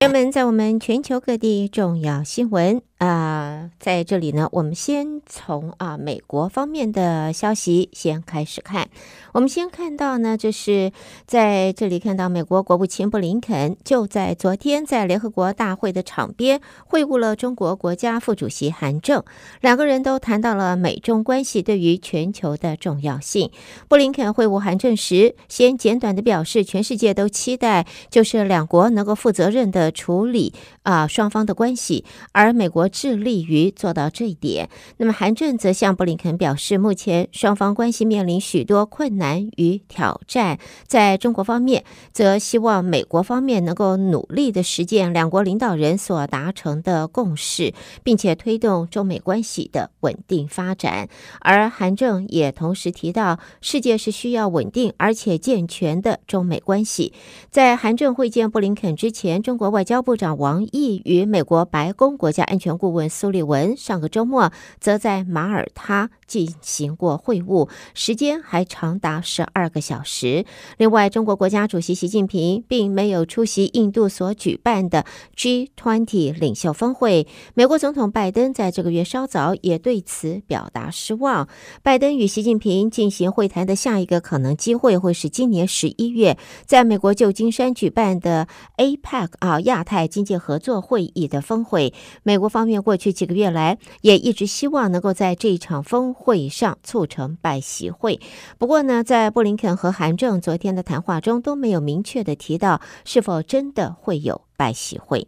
人们在我们全球各地重要新闻。啊，在这里呢，我们先从啊美国方面的消息先开始看。我们先看到呢，就是在这里看到美国国务卿布林肯就在昨天在联合国大会的场边会晤了中国国家副主席韩正，两个人都谈到了美中关系对于全球的重要性。布林肯会晤韩正时，先简短的表示，全世界都期待就是两国能够负责任的处理啊双方的关系，而美国。致力于做到这一点。那么，韩正则向布林肯表示，目前双方关系面临许多困难与挑战。在中国方面，则希望美国方面能够努力的实践两国领导人所达成的共识，并且推动中美关系的稳定发展。而韩正也同时提到，世界是需要稳定而且健全的中美关系。在韩正会见布林肯之前，中国外交部长王毅与美国白宫国家安全。顾问苏利文上个周末则在马耳他进行过会晤，时间还长达十二个小时。另外，中国国家主席习近平并没有出席印度所举办的 G20 领袖峰会。美国总统拜登在这个月稍早也对此表达失望。拜登与习近平进行会谈的下一个可能机会会是今年十一月在美国旧金山举办的 APEC 啊亚太经济合作会议的峰会。美国方。因为过去几个月来，也一直希望能够在这一场峰会上促成拜习会。不过呢，在布林肯和韩正昨天的谈话中都没有明确的提到是否真的会有拜习会。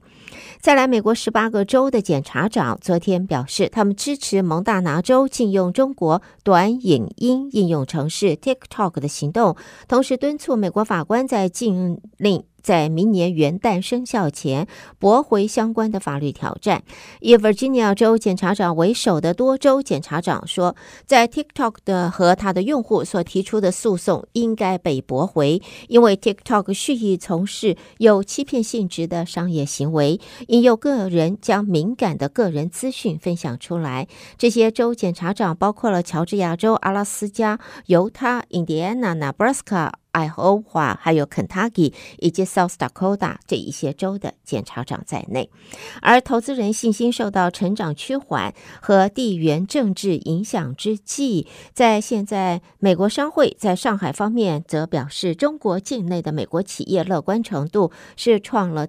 再来，美国十八个州的检察长昨天表示，他们支持蒙大拿州禁用中国短影音应用程式 TikTok 的行动，同时敦促美国法官在禁令。在明年元旦生效前，驳回相关的法律挑战。以 Virginia 州检察长为首的多州检察长说，在 TikTok 的和他的用户所提出的诉讼应该被驳回，因为 TikTok 蓄意从事有欺骗性质的商业行为，引诱个人将敏感的个人资讯分享出来。这些州检察长包括了乔治亚州、阿拉斯加、犹他、印第安纳、南达斯卡。爱荷华、还有肯塔基以及 South Dakota 这一些州的检察长在内，而投资人信心受到成长趋缓和地缘政治影响之际，在现在美国商会在上海方面则表示，中国境内的美国企业乐观程度是创了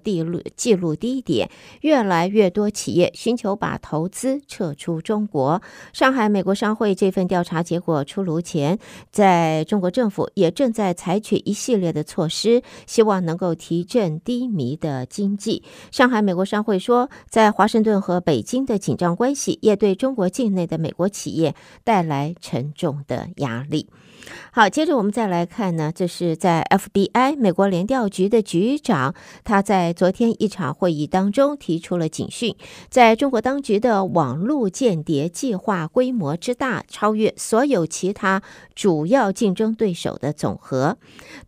记录低点，越来越多企业寻求把投资撤出中国。上海美国商会这份调查结果出炉前，在中国政府也正在采。采取一系列的措施，希望能够提振低迷的经济。上海美国商会说，在华盛顿和北京的紧张关系也对中国境内的美国企业带来沉重的压力。好，接着我们再来看呢，这是在 FBI 美国联调局的局长，他在昨天一场会议当中提出了警讯，在中国当局的网络间谍计划规模之大，超越所有其他主要竞争对手的总和。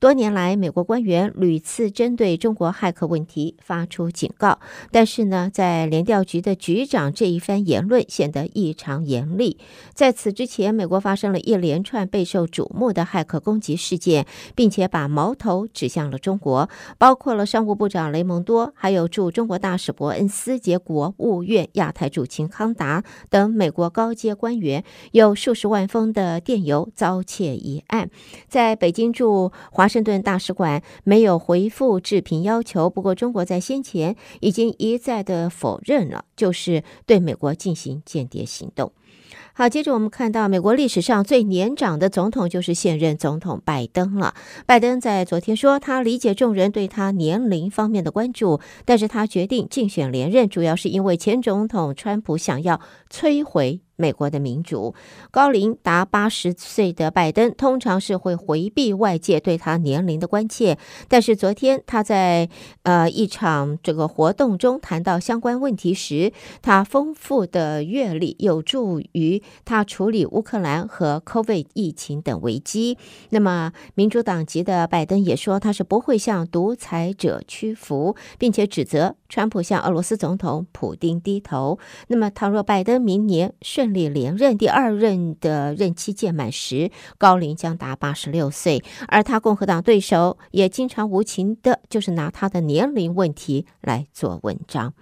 多年来，美国官员屡次针对中国骇客问题发出警告，但是呢，在联调局的局长这一番言论显得异常严厉。在此之前，美国发生了一连串备受。瞩目的骇客攻击事件，并且把矛头指向了中国，包括了商务部长雷蒙多，还有驻中国大使伯恩斯结国务院亚太驻秦康达等美国高阶官员。有数十万封的电邮遭窃一案，在北京驻华盛顿大使馆没有回复置评要求。不过，中国在先前已经一再的否认了，就是对美国进行间谍行动。好，接着我们看到，美国历史上最年长的总统就是现任总统拜登了。拜登在昨天说，他理解众人对他年龄方面的关注，但是他决定竞选连任，主要是因为前总统川普想要摧毁。美国的民主，高龄达八十岁的拜登通常是会回避外界对他年龄的关切，但是昨天他在呃一场这个活动中谈到相关问题时，他丰富的阅历有助于他处理乌克兰和 COVID 疫情等危机。那么，民主党籍的拜登也说他是不会向独裁者屈服，并且指责川普向俄罗斯总统普京低头。那么，倘若拜登明年顺。顺利连任第二任的任期届满时，高龄将达八十六岁，而他共和党对手也经常无情的，就是拿他的年龄问题来做文章。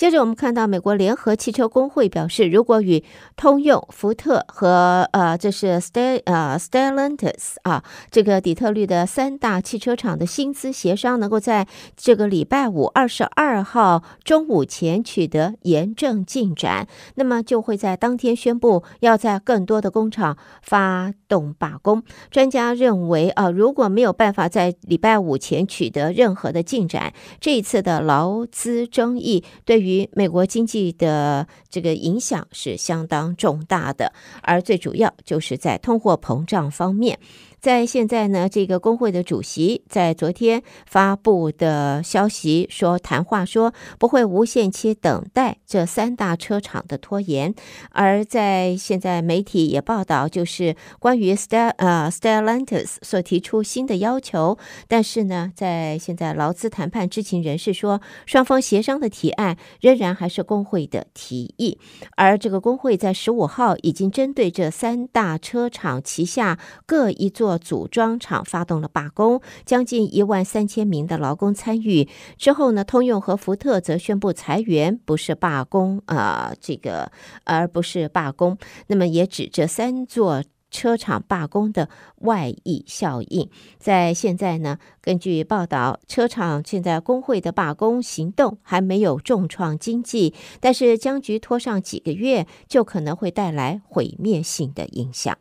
接着，我们看到美国联合汽车工会表示，如果与通用、福特和呃，这是 Sta 呃 Stellantis 啊，这个底特律的三大汽车厂的薪资协商能够在这个礼拜五二十二号中午前取得严正进展，那么就会在当天宣布要在更多的工厂发动罢工。专家认为，啊，如果没有办法在礼拜五前取得任何的进展，这一次的劳资争议对于于美国经济的这个影响是相当重大的，而最主要就是在通货膨胀方面。在现在呢，这个工会的主席在昨天发布的消息说，谈话说不会无限期等待这三大车厂的拖延。而在现在媒体也报道，就是关于 Sta r 呃 s t a r l a n t i s 所提出新的要求。但是呢，在现在劳资谈判知情人士说，双方协商的提案仍然还是工会的提议。而这个工会在十五号已经针对这三大车厂旗下各一座。组装厂发动了罢工，将近一万三千名的劳工参与。之后呢，通用和福特则宣布裁员，不是罢工啊，这个而不是罢工。那么也指这三座车厂罢工的外溢效应。在现在呢，根据报道，车厂现在工会的罢工行动还没有重创经济，但是僵局拖上几个月，就可能会带来毁灭性的影响。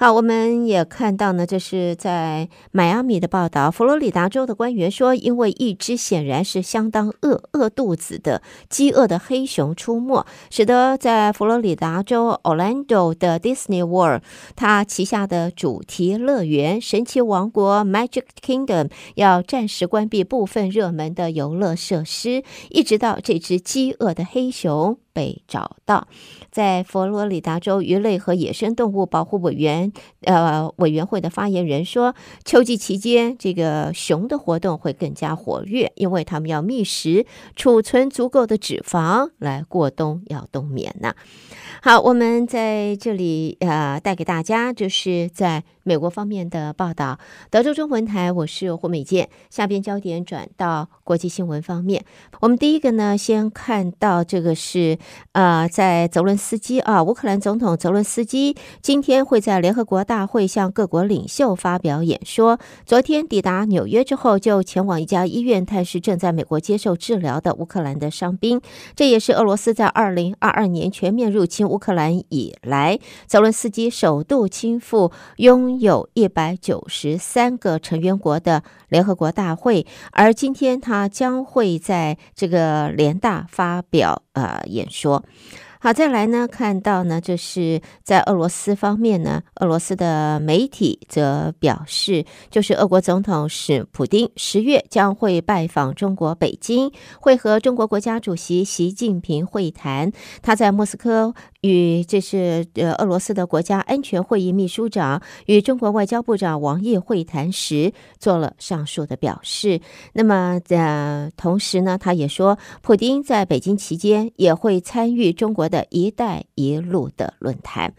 好，我们也看到呢，这是在迈阿密的报道。佛罗里达州的官员说，因为一只显然是相当饿、饿肚子的饥饿的黑熊出没，使得在佛罗里达州 Orlando 的迪 o 尼 l d 它旗下的主题乐园神奇王国 （Magic Kingdom） 要暂时关闭部分热门的游乐设施，一直到这只饥饿的黑熊。被找到，在佛罗里达州鱼类和野生动物保护委员呃委员会的发言人说，秋季期间这个熊的活动会更加活跃，因为他们要觅食，储存足够的脂肪来过冬，要冬眠呢。好，我们在这里啊，带给大家就是在。美国方面的报道，德州中文台，我是胡美健。下边焦点转到国际新闻方面，我们第一个呢，先看到这个是呃，在泽伦斯基啊，乌克兰总统泽伦斯基今天会在联合国大会向各国领袖发表演说。昨天抵达纽约之后，就前往一家医院探视正在美国接受治疗的乌克兰的伤兵。这也是俄罗斯在二零二二年全面入侵乌克兰以来，泽伦斯基首度亲赴拥。有一百九十三个成员国的联合国大会，而今天他将会在这个联大发表呃演说。好，再来呢，看到呢，就是在俄罗斯方面呢，俄罗斯的媒体则表示，就是俄国总统是普京，十月将会拜访中国北京，会和中国国家主席习近平会谈。他在莫斯科。与这是呃俄罗斯的国家安全会议秘书长与中国外交部长王毅会谈时做了上述的表示。那么在同时呢，他也说，普京在北京期间也会参与中国的一带一路的论坛。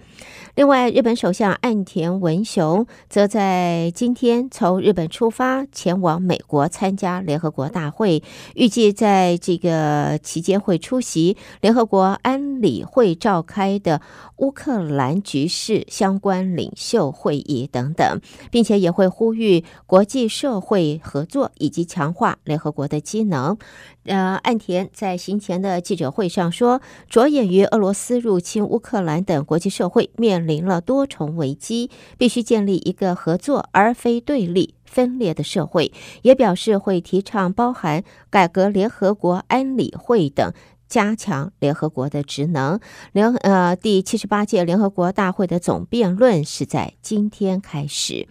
另外，日本首相岸田文雄则在今天从日本出发前往美国参加联合国大会，预计在这个期间会出席联合国安理会召。开的乌克兰局势相关领袖会议等等，并且也会呼吁国际社会合作以及强化联合国的机能。呃，岸田在行前的记者会上说，着眼于俄罗斯入侵乌克兰等，国际社会面临了多重危机，必须建立一个合作而非对立分裂的社会。也表示会提倡包含改革联合国安理会等。加强联合国的职能。联呃，第七十八届联合国大会的总辩论是在今天开始。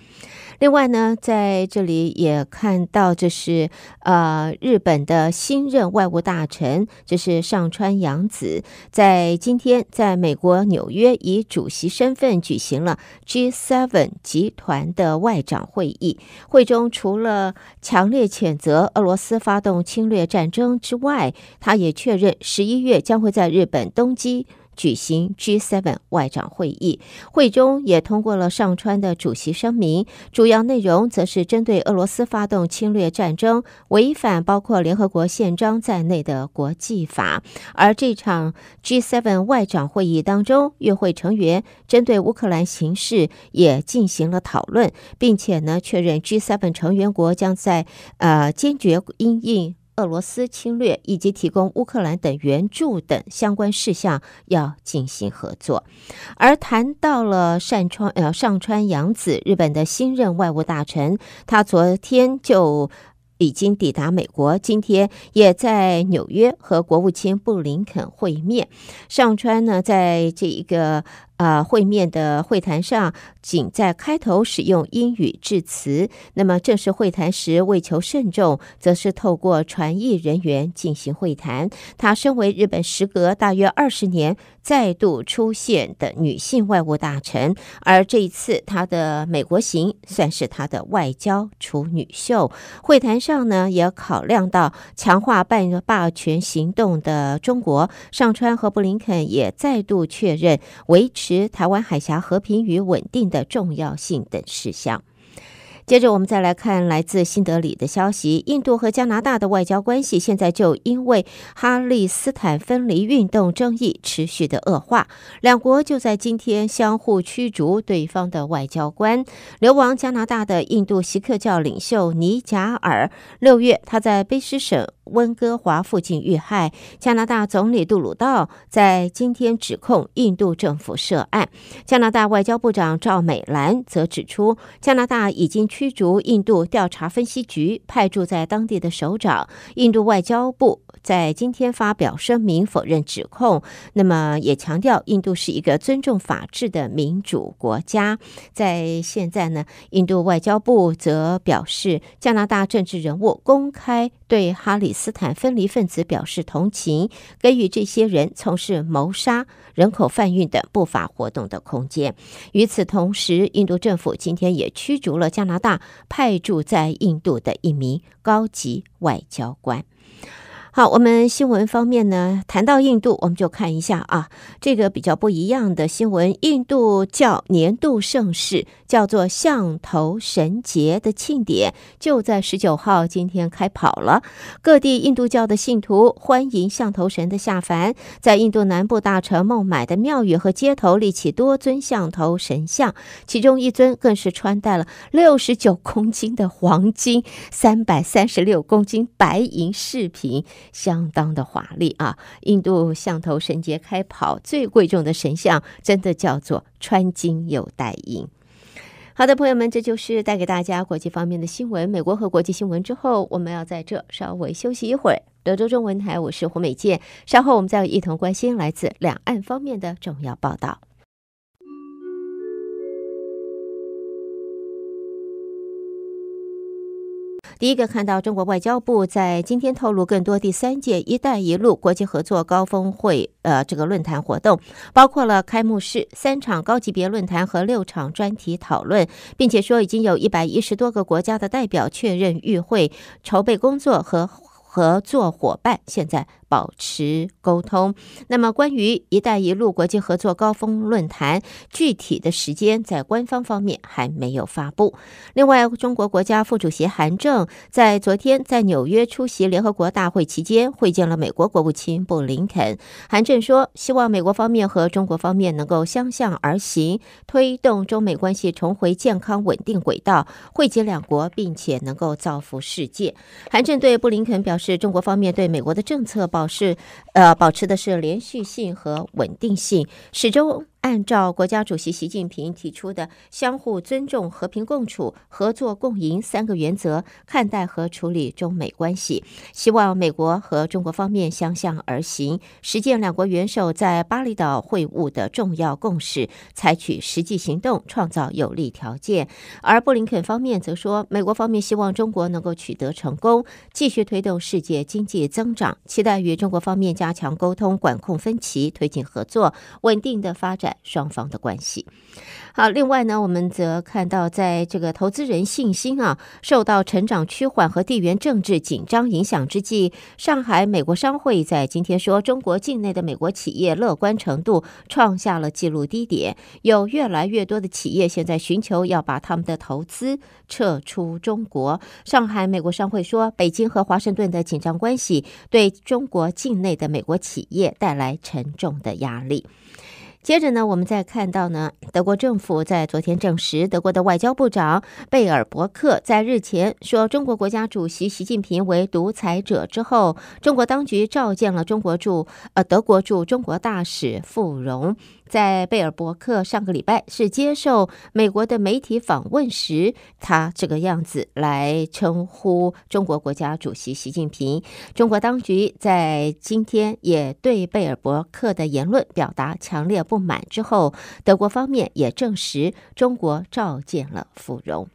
另外呢，在这里也看到，这是呃日本的新任外务大臣，这是上川洋子，在今天在美国纽约以主席身份举行了 G7 集团的外长会议。会中除了强烈谴责俄罗斯发动侵略战争之外，他也确认十一月将会在日本东京。举行 G7 外长会议，会中也通过了上川的主席声明，主要内容则是针对俄罗斯发动侵略战争，违反包括联合国宪章在内的国际法。而这场 G7 外长会议当中，与会成员针对乌克兰形势也进行了讨论，并且呢，确认 G7 成员国将在呃坚决因应俄罗斯侵略以及提供乌克兰等援助等相关事项要进行合作，而谈到了上川呃上川洋子日本的新任外务大臣，他昨天就已经抵达美国，今天也在纽约和国务卿布林肯会面。上川呢在这一个呃会面的会谈上。仅在开头使用英语致辞，那么正式会谈时为求慎重，则是透过传译人员进行会谈。她身为日本时隔大约二十年再度出现的女性外务大臣，而这一次她的美国行算是她的外交处女秀。会谈上呢，也考量到强化半霸权行动的中国，上川和布林肯也再度确认维持台湾海峡和平与稳定。的重要性等事项。接着，我们再来看来自新德里的消息：印度和加拿大的外交关系现在就因为哈利斯坦分离运动争议持续的恶化，两国就在今天相互驱逐对方的外交官。流亡加拿大的印度锡克教领袖尼贾尔，六月他在卑诗省。温哥华附近遇害，加拿大总理杜鲁道在今天指控印度政府涉案。加拿大外交部长赵美兰则指出，加拿大已经驱逐印度调查分析局派驻在当地的首长。印度外交部在今天发表声明否认指控，那么也强调印度是一个尊重法治的民主国家。在现在呢，印度外交部则表示，加拿大政治人物公开对哈里斯。斯坦分离分子表示同情，给予这些人从事谋杀、人口贩运等不法活动的空间。与此同时，印度政府今天也驱逐了加拿大派驻在印度的一名高级外交官。好，我们新闻方面呢，谈到印度，我们就看一下啊，这个比较不一样的新闻。印度教年度盛事，叫做象头神节的庆典，就在十九号今天开跑了。各地印度教的信徒欢迎象头神的下凡，在印度南部大城孟买的庙宇和街头立起多尊象头神像，其中一尊更是穿戴了六十九公斤的黄金、三百三十六公斤白银饰品。相当的华丽啊！印度象头神节开跑，最贵重的神像真的叫做穿金又戴银。好的，朋友们，这就是带给大家国际方面的新闻，美国和国际新闻之后，我们要在这稍微休息一会儿。德州中文台，我是胡美健，稍后我们再一同关心来自两岸方面的重要报道。第一个看到中国外交部在今天透露，更多第三届“一带一路”国际合作高峰会呃，这个论坛活动包括了开幕式、三场高级别论坛和六场专题讨论，并且说已经有一百一十多个国家的代表确认与会，筹备工作和合作伙伴现在。保持沟通。那么，关于“一带一路”国际合作高峰论坛具体的时间，在官方方面还没有发布。另外，中国国家副主席韩正在昨天在纽约出席联合国大会期间，会见了美国国务卿布林肯。韩正说，希望美国方面和中国方面能够相向而行，推动中美关系重回健康稳定轨道，惠及两国，并且能够造福世界。韩正对布林肯表示，中国方面对美国的政策保。保持，呃，保持的是连续性和稳定性，始终。按照国家主席习近平提出的相互尊重、和平共处、合作共赢三个原则看待和处理中美关系，希望美国和中国方面相向而行，实践两国元首在巴厘岛会晤的重要共识，采取实际行动，创造有利条件。而布林肯方面则说，美国方面希望中国能够取得成功，继续推动世界经济增长，期待与中国方面加强沟通，管控分歧，推进合作，稳定的发展。双方的关系。好，另外呢，我们则看到，在这个投资人信心啊受到成长趋缓和地缘政治紧张影响之际，上海美国商会在今天说，中国境内的美国企业乐观程度创下了纪录低点。有越来越多的企业现在寻求要把他们的投资撤出中国。上海美国商会说，北京和华盛顿的紧张关系对中国境内的美国企业带来沉重的压力。接着呢，我们再看到呢，德国政府在昨天证实，德国的外交部长贝尔伯克在日前说中国国家主席习近平为独裁者之后，中国当局召见了中国驻呃德国驻中国大使傅荣。在贝尔伯克上个礼拜是接受美国的媒体访问时，他这个样子来称呼中国国家主席习近平。中国当局在今天也对贝尔伯克的言论表达强烈不满之后，德国方面也证实中国召见了芙蓉。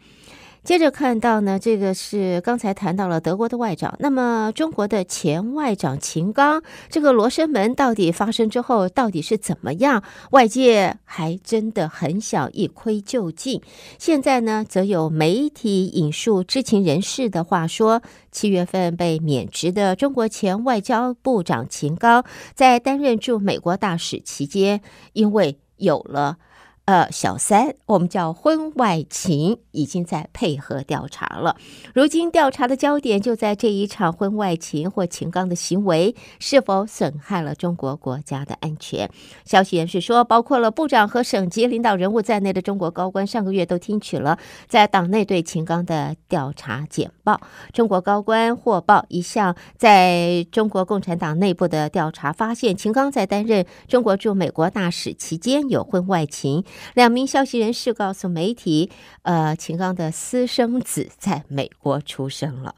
接着看到呢，这个是刚才谈到了德国的外长。那么中国的前外长秦刚，这个罗生门到底发生之后到底是怎么样？外界还真的很想一窥究竟。现在呢，则有媒体引述知情人士的话说，七月份被免职的中国前外交部长秦刚，在担任驻美国大使期间，因为有了。呃，小三，我们叫婚外情，已经在配合调查了。如今调查的焦点就在这一场婚外情或秦刚的行为是否损害了中国国家的安全。消息人士说，包括了部长和省级领导人物在内的中国高官上个月都听取了在党内对秦刚的调查简报。中国高官获报，一项在中国共产党内部的调查发现，秦刚在担任中国驻美国大使期间有婚外情。两名消息人士告诉媒体，呃，秦刚的私生子在美国出生了。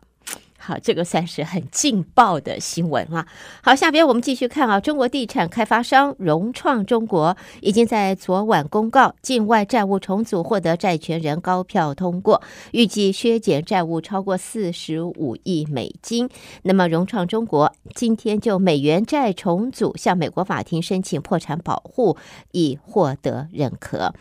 好，这个算是很劲爆的新闻啊。好，下边我们继续看啊，中国地产开发商融创中国已经在昨晚公告，境外债务重组获得债权人高票通过，预计削减债务超过四十五亿美金。那么，融创中国今天就美元债重组向美国法庭申请破产保护，已获得认可。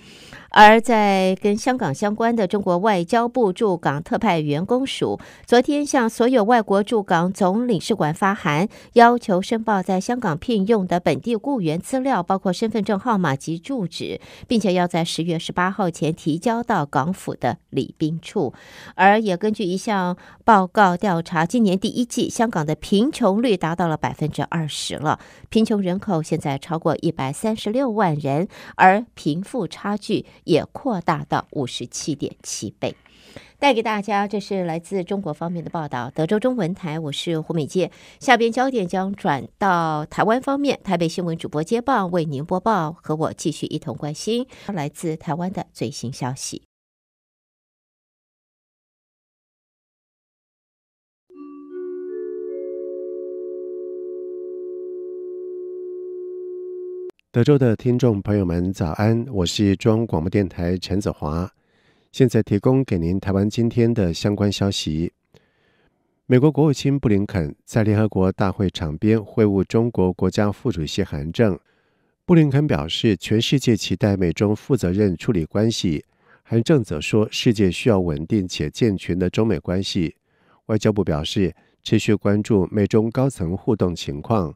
而在跟香港相关的中国外交部驻港特派员公署，昨天向所有外国驻港总领事馆发函，要求申报在香港聘用的本地雇员资料，包括身份证号码及住址，并且要在十月十八号前提交到港府的礼宾处。而也根据一项报告调查，今年第一季香港的贫穷率达到了百分之二十了，贫穷人口现在超过一百三十六万人，而贫富差距。也扩大到五十七点七倍，带给大家。这是来自中国方面的报道，德州中文台，我是胡美介。下边焦点将转到台湾方面，台北新闻主播接棒为您播报，和我继续一同关心来自台湾的最新消息。德州的听众朋友们，早安！我是中广播电台陈子华，现在提供给您台湾今天的相关消息。美国国务卿布林肯在联合国大会场边会晤中国国家副主席韩正。布林肯表示，全世界期待美中负责任处理关系。韩正则说，世界需要稳定且健全的中美关系。外交部表示，持续关注美中高层互动情况，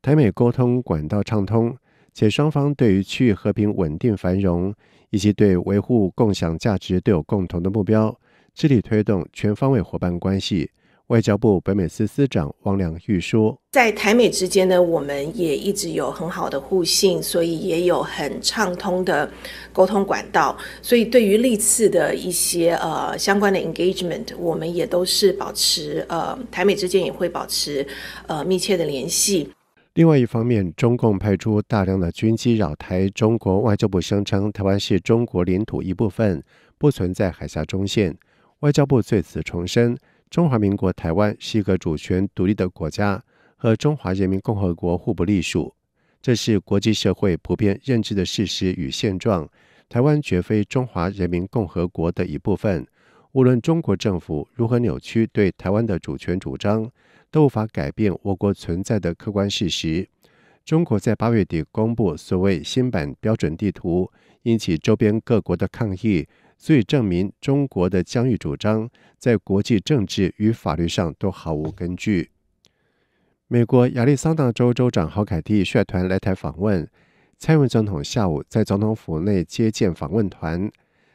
台美沟通管道畅通。且双方对于区域和平、稳定、繁荣，以及对维护共享价值都有共同的目标，致力推动全方位伙伴关系。外交部北美司司长汪良玉说：“在台美之间呢，我们也一直有很好的互信，所以也有很畅通的沟通管道。所以对于历次的一些呃相关的 engagement，我们也都是保持呃台美之间也会保持呃密切的联系。”另外一方面，中共派出大量的军机扰台。中国外交部声称，台湾是中国领土一部分，不存在海峡中线。外交部对此重申，中华民国台湾是一个主权独立的国家，和中华人民共和国互不隶属，这是国际社会普遍认知的事实与现状。台湾绝非中华人民共和国的一部分。无论中国政府如何扭曲对台湾的主权主张。都无法改变我国存在的客观事实。中国在八月底公布所谓新版标准地图，引起周边各国的抗议，足以证明中国的疆域主张在国际政治与法律上都毫无根据。美国亚利桑那州州长豪凯蒂率团来台访问，蔡文总统下午在总统府内接见访问团。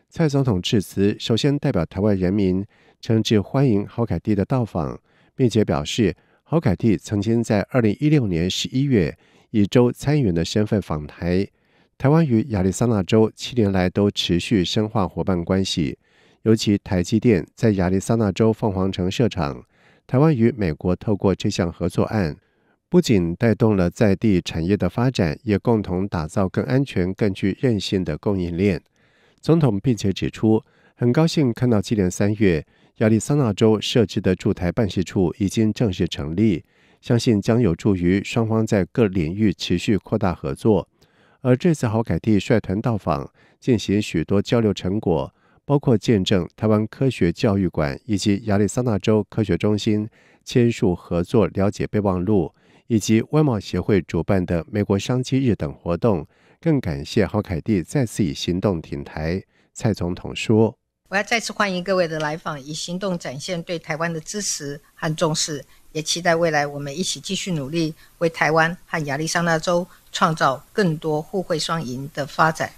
蔡总统致辞，首先代表台湾人民，诚挚欢迎豪凯蒂的到访。并且表示，侯凯蒂曾经在2016年11月以州参议员的身份访台。台湾与亚利桑那州七年来都持续深化伙伴关系，尤其台积电在亚利桑那州凤凰城设厂。台湾与美国透过这项合作案，不仅带动了在地产业的发展，也共同打造更安全、更具韧性的供应链。总统并且指出，很高兴看到今年三月。亚利桑那州设置的驻台办事处已经正式成立，相信将有助于双方在各领域持续扩大合作。而这次郝凯蒂率团到访，进行许多交流成果，包括见证台湾科学教育馆以及亚利桑那州科学中心签署合作了解备忘录，以及外贸协会主办的美国商机日等活动。更感谢郝凯蒂再次以行动挺台。蔡总统说。我要再次欢迎各位的来访，以行动展现对台湾的支持和重视，也期待未来我们一起继续努力，为台湾和亚利桑那州创造更多互惠双赢的发展。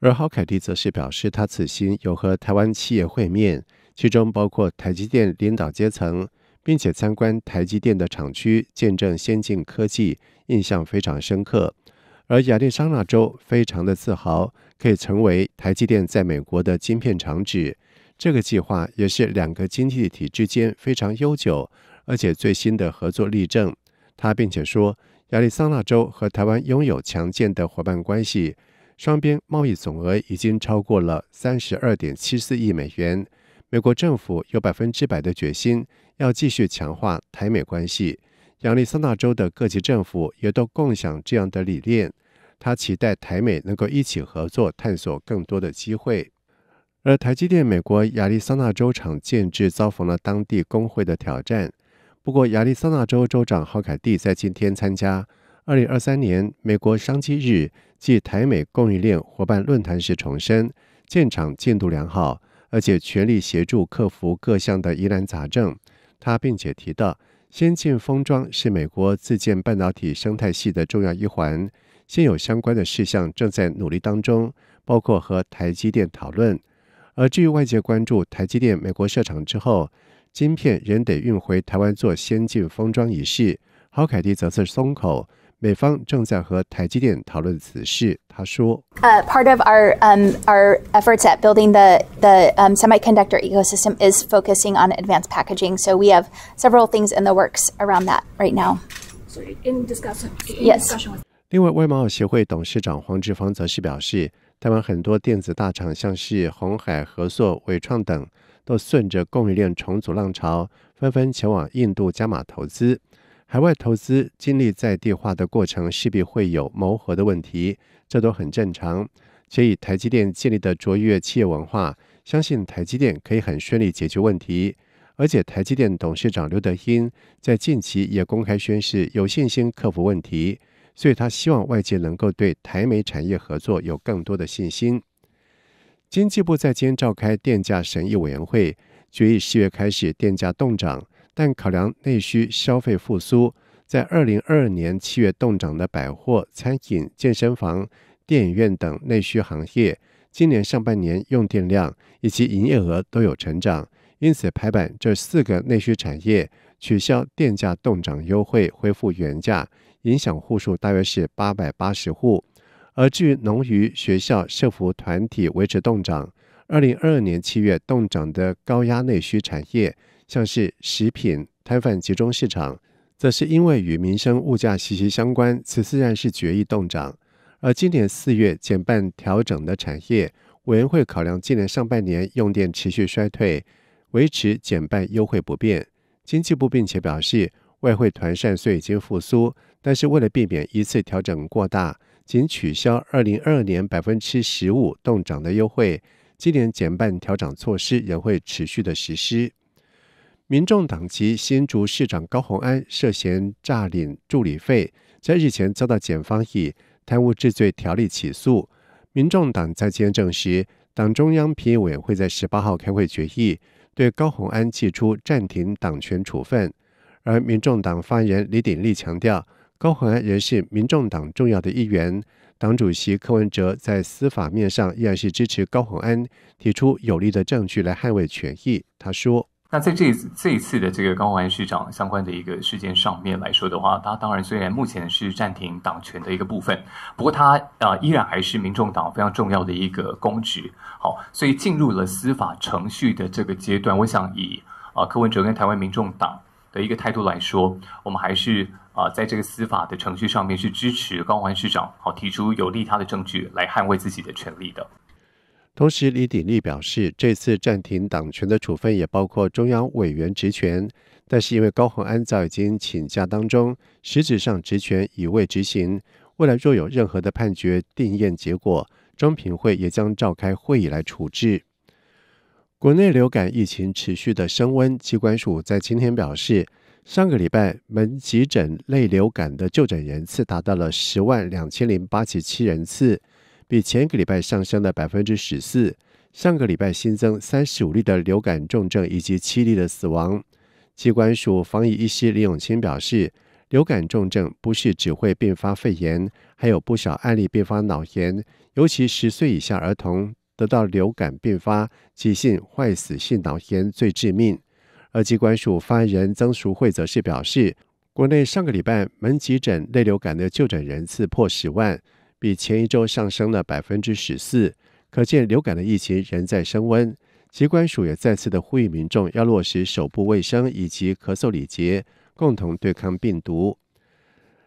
而郝凯蒂则是表示，他此行有和台湾企业会面，其中包括台积电领导阶层，并且参观台积电的厂区，见证先进科技，印象非常深刻。而亚利桑那州非常的自豪。可以成为台积电在美国的晶片厂址。这个计划也是两个经济体之间非常悠久而且最新的合作例证。他并且说，亚利桑那州和台湾拥有强健的伙伴关系，双边贸易总额已经超过了三十二点七四亿美元。美国政府有百分之百的决心要继续强化台美关系。亚利桑那州的各级政府也都共享这样的理念。他期待台美能够一起合作，探索更多的机会。而台积电美国亚利桑那州厂建制遭逢了当地工会的挑战。不过，亚利桑那州州长郝凯蒂在今天参加二零二三年美国商机日暨台美供应链伙伴论坛时重申，建厂进度良好，而且全力协助克服各项的疑难杂症。他并且提到，先进封装是美国自建半导体生态系的重要一环。现有相关的事项正在努力当中，包括和台积电讨论。而至于外界关注台积电美国设厂之后，晶片仍得运回台湾做先进封装一事，郝凯迪则是松口，美方正在和台积电讨论此事。他说：“呃，part of our um our efforts at building the the semiconductor ecosystem is focusing on advanced packaging. So we have several things in the works around that right now. Sorry, in discussion, in discussion with.” 另外，外贸协会董事长黄志芳则是表示，台湾很多电子大厂，像是鸿海、合作、伟创等，都顺着供应链重组浪潮，纷纷前往印度加码投资。海外投资经历在地化的过程，势必会有磨合的问题，这都很正常。且以台积电建立的卓越企业文化，相信台积电可以很顺利解决问题。而且，台积电董事长刘德英在近期也公开宣示，有信心克服问题。所以他希望外界能够对台美产业合作有更多的信心。经济部在今天召开电价审议委员会，决议七月开始电价动涨，但考量内需消费复苏，在二零二二年七月动涨的百货、餐饮、健身房、电影院等内需行业，今年上半年用电量以及营业额都有成长，因此排版这四个内需产业取消电价动涨优惠，恢复原价。影响户数大约是八百八十户，而据农渔学校设服团体维持冻涨。二零二二年七月冻涨的高压内需产业，像是食品摊贩集中市场，则是因为与民生物价息息相关，此次然是决议冻涨。而今年四月减半调整的产业委员会考量，今年上半年用电持续衰退，维持减半优惠不变。经济部并且表示，外汇团扇虽已经复苏。但是为了避免一次调整过大，仅取消2022年百分之十五动涨的优惠，今年减半调整措施也会持续的实施。民众党籍新竹市长高鸿安涉嫌诈领助理费，在日前遭到检方以贪污治罪条例起诉。民众党在今天证实，党中央评议委员会在十八号开会决议，对高鸿安提出暂停党权处分。而民众党发言人李鼎立强调。高恒安仍是民众党重要的一员，党主席柯文哲在司法面上依然是支持高恒安，提出有力的证据来捍卫权益。他说：“那在这这一次的这个高恒安市长相关的一个事件上面来说的话，他当然虽然目前是暂停党权的一个部分，不过他啊依然还是民众党非常重要的一个公职。好，所以进入了司法程序的这个阶段，我想以啊柯文哲跟台湾民众党的一个态度来说，我们还是。”啊，在这个司法的程序上面，是支持高雄市长好提出有利他的证据来捍卫自己的权利的。同时，李鼎立表示，这次暂停党权的处分也包括中央委员职权，但是因为高雄安早已经请假当中，实质上职权已未执行。未来若有任何的判决定验结果，中评会也将召开会议来处置。国内流感疫情持续的升温，机关署在今天表示。上个礼拜，门急诊类流感的就诊人次达到了十万两千零八十七人次，比前一个礼拜上升了百分之十四。上个礼拜新增三十五例的流感重症以及七例的死亡。机关署防疫医师李永清表示，流感重症不是只会并发肺炎，还有不少案例并发脑炎，尤其十岁以下儿童得到流感并发急性坏死性脑炎最致命。而机关署发言人曾淑慧则是表示，国内上个礼拜门急诊类流感的就诊人次破十万，比前一周上升了百分之十四，可见流感的疫情仍在升温。机关署也再次的呼吁民众要落实手部卫生以及咳嗽礼节，共同对抗病毒。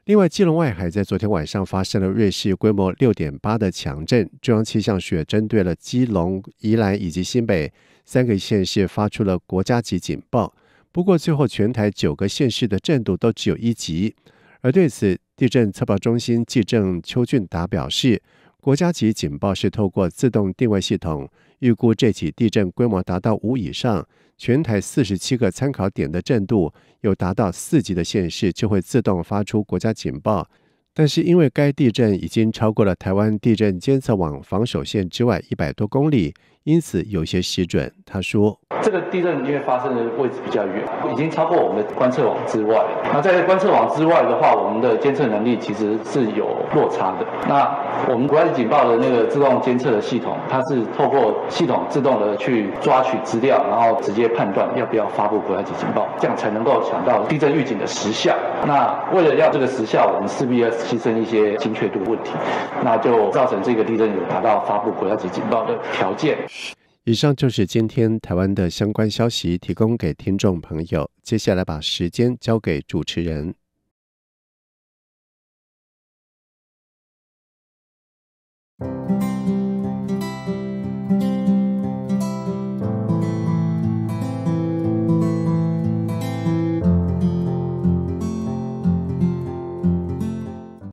另外，基隆外海在昨天晚上发生了瑞士规模六点八的强震，中央气象局针对了基隆、宜兰以及新北。三个县市发出了国家级警报，不过最后全台九个县市的震度都只有一级。而对此，地震测报中心记者邱俊达表示，国家级警报是透过自动定位系统预估这起地震规模达到五以上，全台四十七个参考点的震度有达到四级的县市就会自动发出国家警报。但是因为该地震已经超过了台湾地震监测网防守线之外一百多公里。因此有些失准，他说：“这个地震因为发生的位置比较远，已经超过我们的观测网之外。那在观测网之外的话，我们的监测能力其实是有落差的。那我们国家级警报的那个自动监测的系统，它是透过系统自动的去抓取资料，然后直接判断要不要发布国家级警报，这样才能够抢到地震预警的时效。那为了要这个时效，我们势必要牺牲一些精确度问题，那就造成这个地震有达到发布国家级警报的条件。”以上就是今天台湾的相关消息，提供给听众朋友。接下来把时间交给主持人。